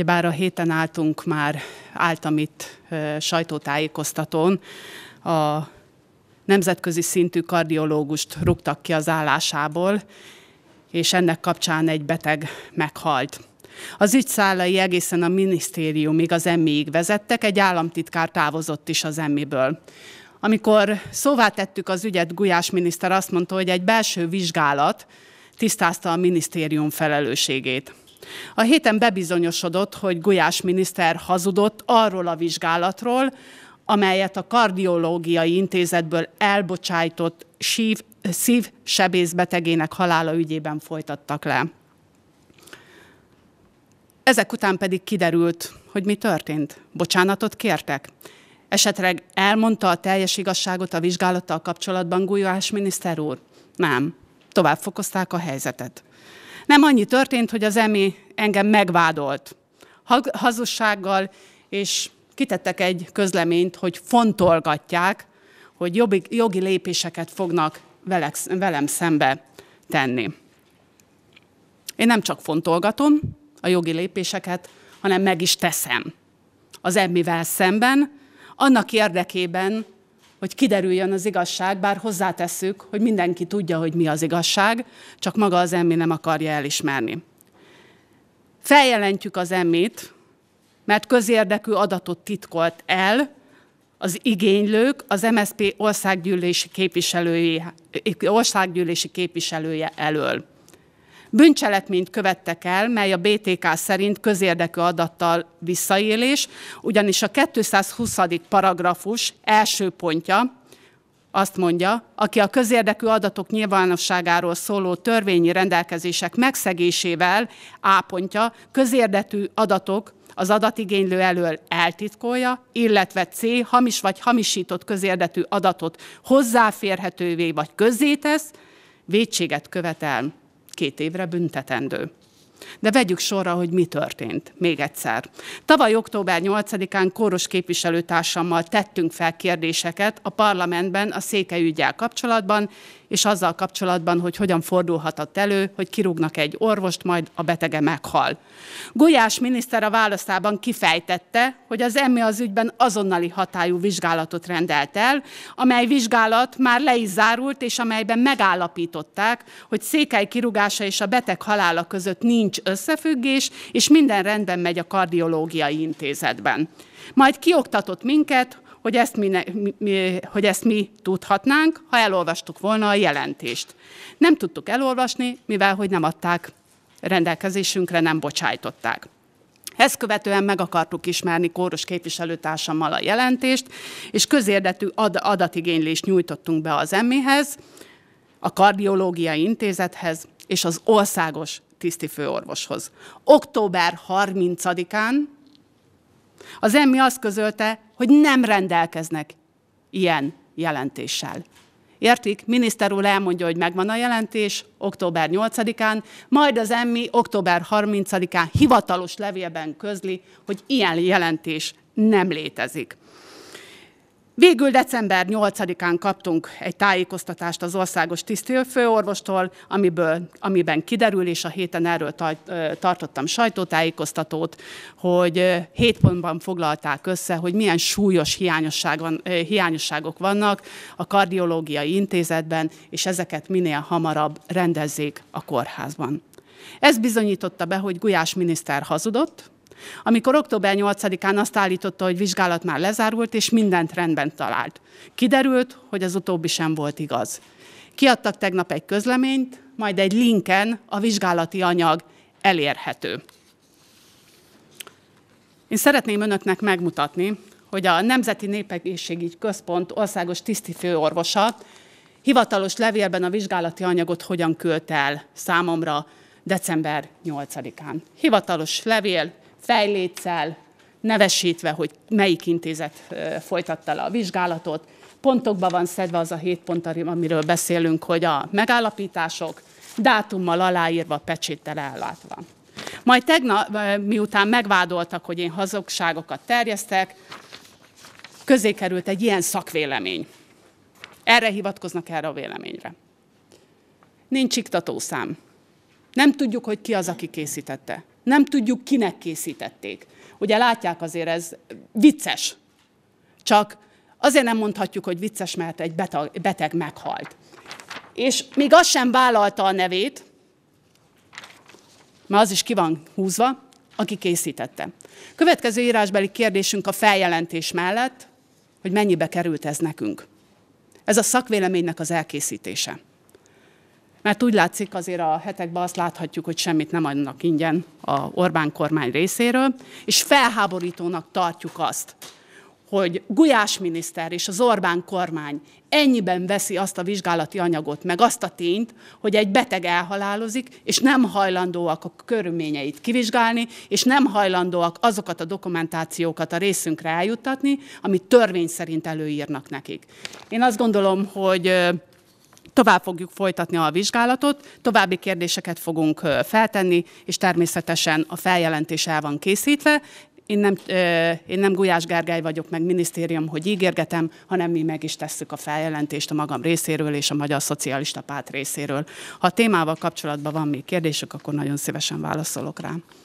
bár a héten álltunk már, álltam itt sajtótájékoztatón, a nemzetközi szintű kardiológust rúgtak ki az állásából, és ennek kapcsán egy beteg meghalt. Az ügyszálai egészen a minisztériumig, az emmi vezettek, egy államtitkár távozott is az emmiből. Amikor szóvá tettük az ügyet, Gulyás miniszter azt mondta, hogy egy belső vizsgálat tisztázta a minisztérium felelősségét. A héten bebizonyosodott, hogy Gulyás miniszter hazudott arról a vizsgálatról, amelyet a kardiológiai intézetből elbocsájtott sív, betegének halála ügyében folytattak le. Ezek után pedig kiderült, hogy mi történt. Bocsánatot kértek. Esetleg elmondta a teljes igazságot a vizsgálattal kapcsolatban Gulyás miniszter úr? Nem. Tovább fokozták a helyzetet. Nem annyi történt, hogy az emi engem megvádolt hazugsággal, és kitettek egy közleményt, hogy fontolgatják, hogy jogi, jogi lépéseket fognak velek, velem szembe tenni. Én nem csak fontolgatom a jogi lépéseket, hanem meg is teszem az emmivel szemben, annak érdekében, hogy kiderüljön az igazság, bár hozzátesszük, hogy mindenki tudja, hogy mi az igazság, csak maga az emmi nem akarja elismerni. Feljelentjük az emmit, mert közérdekű adatot titkolt el az igénylők az MSZP országgyűlési képviselői, országgyűlési képviselője elől bűncselekményt követtek el, mely a BTK szerint közérdekű adattal visszaélés, ugyanis a 220. paragrafus első pontja azt mondja, aki a közérdekű adatok nyilvánosságáról szóló törvényi rendelkezések megszegésével, ápontja közérdetű adatok az adatigénylő elől eltitkolja, illetve C. hamis vagy hamisított közérdetű adatot hozzáférhetővé vagy közzétesz, védséget követel két évre büntetendő. De vegyük sorra, hogy mi történt. Még egyszer. Tavaly október 8-án kóros képviselőtársammal tettünk fel kérdéseket a parlamentben a székelyügyel kapcsolatban, és azzal kapcsolatban, hogy hogyan fordulhatott elő, hogy kirúgnak egy orvost, majd a betege meghal. Gulyás miniszter a válaszában kifejtette, hogy az emmi az ügyben azonnali hatályú vizsgálatot rendelt el, amely vizsgálat már le is zárult, és amelyben megállapították, hogy székely kirúgása és a beteg halála között nincs nincs összefüggés, és minden rendben megy a kardiológiai intézetben. Majd kioktatott minket, hogy ezt mi, ne, mi, mi, hogy ezt mi tudhatnánk, ha elolvastuk volna a jelentést. Nem tudtuk elolvasni, mivel hogy nem adták rendelkezésünkre, nem bocsájtották. Ezt követően meg akartuk ismerni kóros képviselőtársammal a jelentést, és közérdetű ad- adatigénylést nyújtottunk be az emmihez, a kardiológiai intézethez és az Országos tiszti főorvoshoz. Október 30-án az emmi azt közölte, hogy nem rendelkeznek ilyen jelentéssel. Értik? Miniszter úr elmondja, hogy megvan a jelentés október 8-án, majd az emmi október 30-án hivatalos levélben közli, hogy ilyen jelentés nem létezik. Végül december 8-án kaptunk egy tájékoztatást az országos tisztőfőorvostól, amiből, amiben kiderül, és a héten erről tartottam sajtótájékoztatót, hogy hét pontban foglalták össze, hogy milyen súlyos hiányosságok vannak a kardiológiai intézetben, és ezeket minél hamarabb rendezzék a kórházban. Ez bizonyította be, hogy Gulyás miniszter hazudott, amikor október 8-án azt állította, hogy vizsgálat már lezárult, és mindent rendben talált. Kiderült, hogy az utóbbi sem volt igaz. Kiadtak tegnap egy közleményt, majd egy linken a vizsgálati anyag elérhető. Én szeretném önöknek megmutatni, hogy a Nemzeti Népegészségügyi Központ országos tisztifőorvosa hivatalos levélben a vizsgálati anyagot hogyan küldte el számomra december 8-án. Hivatalos levél, fejléccel, nevesítve, hogy melyik intézet folytatta le a vizsgálatot. Pontokban van szedve az a hét pont, amiről beszélünk, hogy a megállapítások, dátummal aláírva, pecséttel ellátva. Majd tegnap, miután megvádoltak, hogy én hazugságokat terjesztek, közé került egy ilyen szakvélemény. Erre hivatkoznak erre a véleményre. Nincs iktatószám. Nem tudjuk, hogy ki az, aki készítette. Nem tudjuk, kinek készítették. Ugye látják azért ez vicces. Csak azért nem mondhatjuk, hogy vicces, mert egy beteg meghalt. És még az sem vállalta a nevét, mert az is ki van húzva, aki készítette. Következő írásbeli kérdésünk a feljelentés mellett, hogy mennyibe került ez nekünk. Ez a szakvéleménynek az elkészítése. Mert úgy látszik azért a hetekben azt láthatjuk, hogy semmit nem adnak ingyen a Orbán kormány részéről, és felháborítónak tartjuk azt, hogy Gulyás miniszter és az Orbán kormány ennyiben veszi azt a vizsgálati anyagot, meg azt a tényt, hogy egy beteg elhalálozik, és nem hajlandóak a körülményeit kivizsgálni, és nem hajlandóak azokat a dokumentációkat a részünkre eljuttatni, amit törvény szerint előírnak nekik. Én azt gondolom, hogy Tovább fogjuk folytatni a vizsgálatot, további kérdéseket fogunk feltenni, és természetesen a feljelentés el van készítve. Én nem, én nem Gulyás Gergely vagyok, meg minisztérium, hogy ígérgetem, hanem mi meg is tesszük a feljelentést a magam részéről és a Magyar Szocialista Párt részéről. Ha a témával kapcsolatban van még kérdésük, akkor nagyon szívesen válaszolok rám.